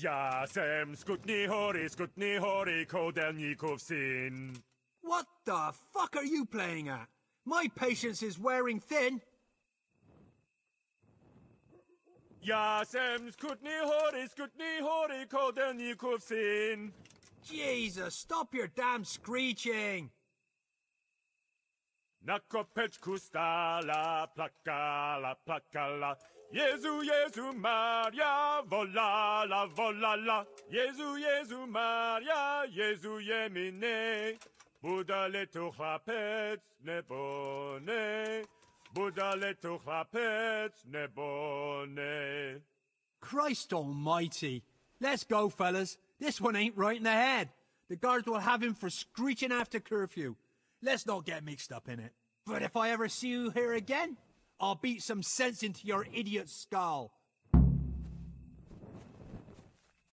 Jasem, skutni hori, skutni hori, kodelnikov sin. What the fuck are you playing at? My patience is wearing thin. Jasem, skutni hori, skutni hori, kodelnikov sin. Jesus, stop your damn screeching! Nakopeć kustala, plakala, plakala. Jezu, Jezu, Maria, volala, volala. Jezu, Jezu, Maria, Jezu je mi nej. Budale tu chlapec, nebo nej. Budale tu chlapec, nebo nej. Christ almighty. Let's go, fellas. This one ain't right in the head. The guards will have him for screeching after curfew. Let's not get mixed up in it. But if I ever see you here again, I'll beat some sense into your idiot skull.